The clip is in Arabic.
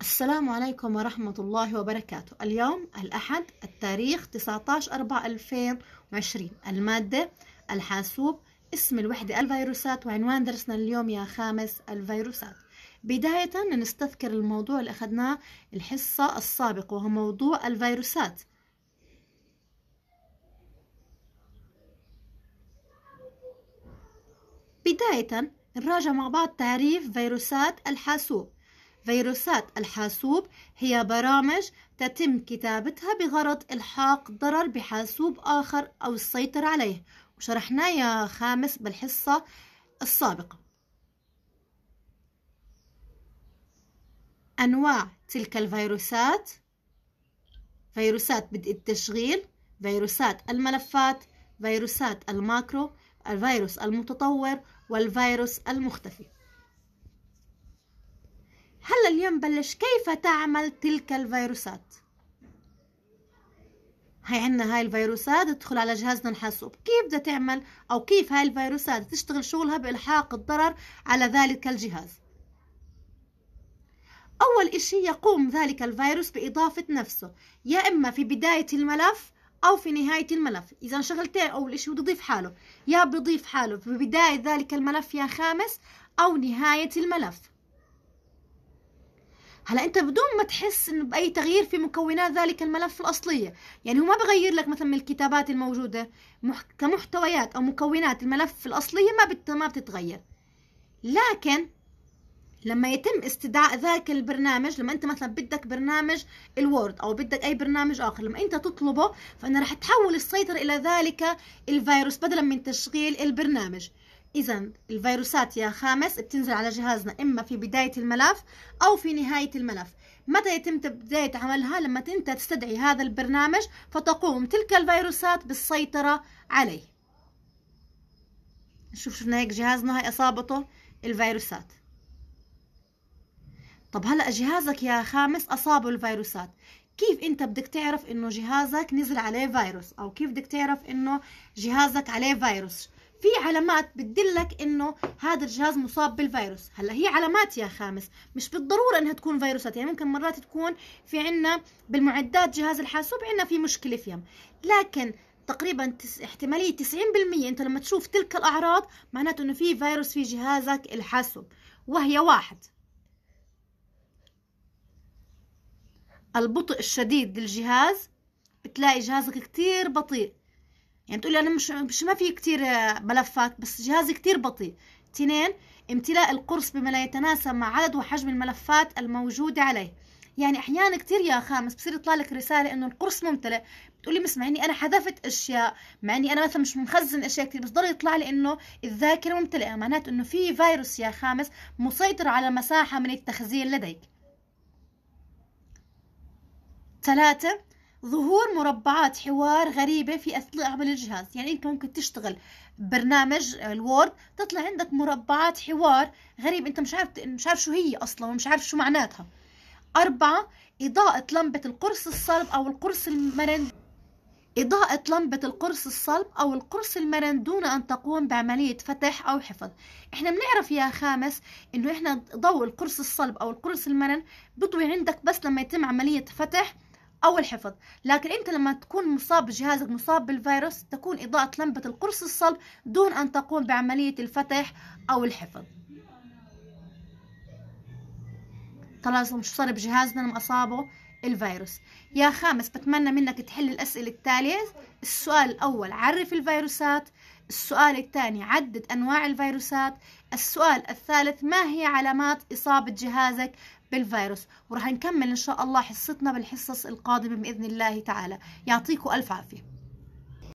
السلام عليكم ورحمة الله وبركاته اليوم الأحد التاريخ 19/4/2020 المادة الحاسوب اسم الوحدة الفيروسات وعنوان درسنا اليوم يا خامس الفيروسات بداية نستذكر الموضوع اللي أخذناه الحصة السابقة وهو موضوع الفيروسات بداية نراجع مع بعض تعريف فيروسات الحاسوب فيروسات الحاسوب هي برامج تتم كتابتها بغرض إلحاق ضرر بحاسوب آخر أو السيطرة عليه وشرحنا يا خامس بالحصة السابقة أنواع تلك الفيروسات فيروسات بدء التشغيل فيروسات الملفات فيروسات الماكرو الفيروس المتطور والفيروس المختفي هلا اليوم بلش كيف تعمل تلك الفيروسات هاي عندنا هاي الفيروسات تدخل على جهازنا الحاسوب كيف بدها تعمل او كيف هاي الفيروسات تشتغل شغلها بالحاق الضرر على ذلك الجهاز اول اشي يقوم ذلك الفيروس باضافة نفسه يا اما في بداية الملف او في نهاية الملف اذا شغلتين اول اشي بده يضيف حاله يا بضيف حاله في بداية ذلك الملف يا خامس او نهاية الملف هلا انت بدون ما تحس انه باي تغيير في مكونات ذلك الملف الاصليه يعني هو ما بغير لك مثلا من الكتابات الموجوده مح... كمحتويات او مكونات الملف الاصليه ما بت... ما بتتغير لكن لما يتم استدعاء ذاك البرنامج لما انت مثلا بدك برنامج الوورد او بدك اي برنامج اخر لما انت تطلبه فانا رح تحول السيطرة الى ذلك الفيروس بدلا من تشغيل البرنامج إذا الفيروسات يا خامس بتنزل على جهازنا إما في بداية الملف أو في نهاية الملف متى يتم بداية عملها لما أنت تستدعي هذا البرنامج فتقوم تلك الفيروسات بالسيطرة عليه نشوف شفنا هيك جهازنا هاي أصابته الفيروسات طب هلأ جهازك يا خامس أصابه الفيروسات كيف انت بدك تعرف انه جهازك نزل عليه فيروس او كيف بدك تعرف انه جهازك عليه فيروس في علامات بتدلك انه هذا الجهاز مصاب بالفيروس هلا هي علامات يا خامس مش بالضروره انها تكون فيروسات يعني ممكن مرات تكون في عنا بالمعدات جهاز الحاسوب عنا في مشكله فيهم لكن تقريبا تس... احتمالية 90% انت لما تشوف تلك الاعراض معناته انه في فيروس في جهازك الحاسوب وهي واحد البطء الشديد للجهاز بتلاقي جهازك كتير بطيء يعني بتقولي انا مش مش ما في كثير آه، ملفات بس جهازي كثير بطيء اثنين امتلاء القرص بما لا يتناسب مع عدد وحجم الملفات الموجودة عليه يعني احيانا كثير يا خامس بصير يطلع لك رساله انه القرص ممتلئ بتقولي بس مع اني انا حذفت اشياء مع اني انا مثلا مش مخزن اشياء كثير بس ضل يطلع لي انه الذاكره ممتلئه معناته انه في فيروس يا خامس مسيطر على مساحه من التخزين لديك ثلاثة ظهور مربعات حوار غريبة في أثناء عمل الجهاز يعني أنت ممكن تشتغل برنامج الوورد تطلع عندك مربعات حوار غريب أنت مش عارف مش عارف شو هي أصلا ومش عارف شو معناتها أربعة إضاءة لمبة القرص الصلب أو القرص المرن إضاءة لمبة القرص الصلب أو القرص المرن دون أن تقوم بعملية فتح أو حفظ إحنا بنعرف يا خامس إنه إحنا ضوء القرص الصلب أو القرص المرن بضوي عندك بس لما يتم عملية فتح أو الحفظ لكن أنت لما تكون مصاب بجهازك مصاب بالفيروس تكون إضاءة لمبة القرص الصلب دون أن تقوم بعملية الفتح أو الحفظ طلع مش صار بجهازنا لما أصابه الفيروس يا خامس بتمنى منك تحل الأسئلة التالية السؤال الأول عرف الفيروسات السؤال الثاني عدد أنواع الفيروسات السؤال الثالث ما هي علامات إصابة جهازك بالفيروس ورح نكمل إن شاء الله حصتنا بالحصص القادمة بإذن الله تعالى يعطيكم ألف عافية